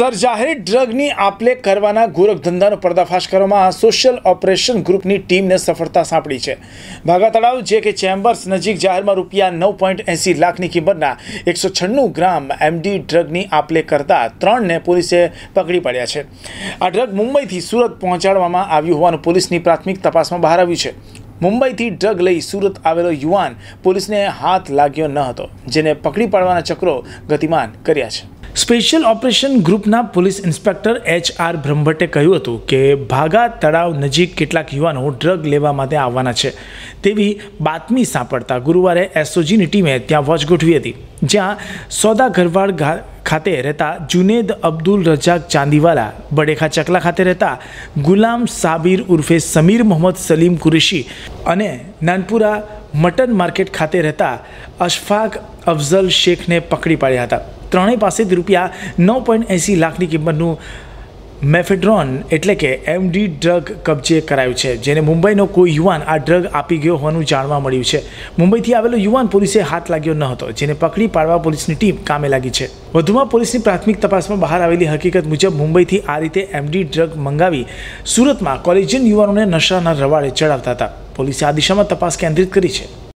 sir જાહેર ડ્રગની આપલે કરવાના ગોરખધંધાનો પર્દાફાશ કરવામાં સોશિયલ ઓપરેશન ગ્રુપની ટીમને સફળતા સાંપડી છે ભાગા તળાવ જે કે ચેમ્બર્સ નજીક જાહેરમાં રૂપિયા નવ પોઈન્ટ એંસી લાખની કિંમતના એકસો છન્નું ગ્રામ એમડી ડ્રગની આપલે કરતા ત્રણને પોલીસે પકડી પાડ્યા છે આ ડ્રગ મુંબઈથી સુરત પહોંચાડવામાં આવ્યું હોવાનું પોલીસની પ્રાથમિક તપાસમાં બહાર આવ્યું છે મુંબઈથી ડ્રગ લઈ સુરત આવેલો યુવાન પોલીસને હાથ લાગ્યો ન હતો જેને પકડી પાડવાના ચક્રો ગતિમાન કર્યા છે સ્પેશિયલ ઓપરેશન ગ્રુપના પોલીસ ઇન્સ્પેક્ટર એચ આર બ્રહ્મભટ્ટે કહ્યું હતું કે ભાગા તળાવ નજીક કેટલાક યુવાનો ડ્રગ લેવા માટે આવવાના છે તેવી બાતમી સાંપડતા ગુરુવારે એસઓજીની ટીમે ત્યાં વોચ ગોઠવી હતી જ્યાં સોદા ગરવાડ ખાતે રહેતા જુનેદ અબ્દુલ રજાક ચાંદીવાલા બડેખા ચકલા ખાતે રહેતા ગુલામ સાબિર ઉર્ફે સમીર મોહમ્મદ સલીમ કુરેશી અને નાનપુરા મટન માર્કેટ ખાતે રહેતા અશફાક અફઝલ શેખને પકડી પાડ્યા હતા ત્રણેય પાસેથી રૂપિયા નવ પોઈન્ટ એંસી લાખની કિંમતનું મેફેડ્રોન એટલે કે એમડી ડ્રગ કબજે કરાયું છે જેને મુંબઈનો કોઈ યુવાન આ ડ્રગ આપી ગયો હોવાનું જાણવા મળ્યું છે મુંબઈથી આવેલો યુવાન પોલીસે હાથ લાગ્યો ન હતો જેને પકડી પાડવા પોલીસની ટીમ કામે લાગી છે વધુમાં પોલીસની પ્રાથમિક તપાસમાં બહાર આવેલી હકીકત મુજબ મુંબઈથી આ રીતે એમડી ડ્રગ મંગાવી સુરતમાં કોલેજિયન યુવાનોને નશાના રવાડે ચડાવતા હતા પોલીસે આ દિશામાં તપાસ કેન્દ્રિત કરી છે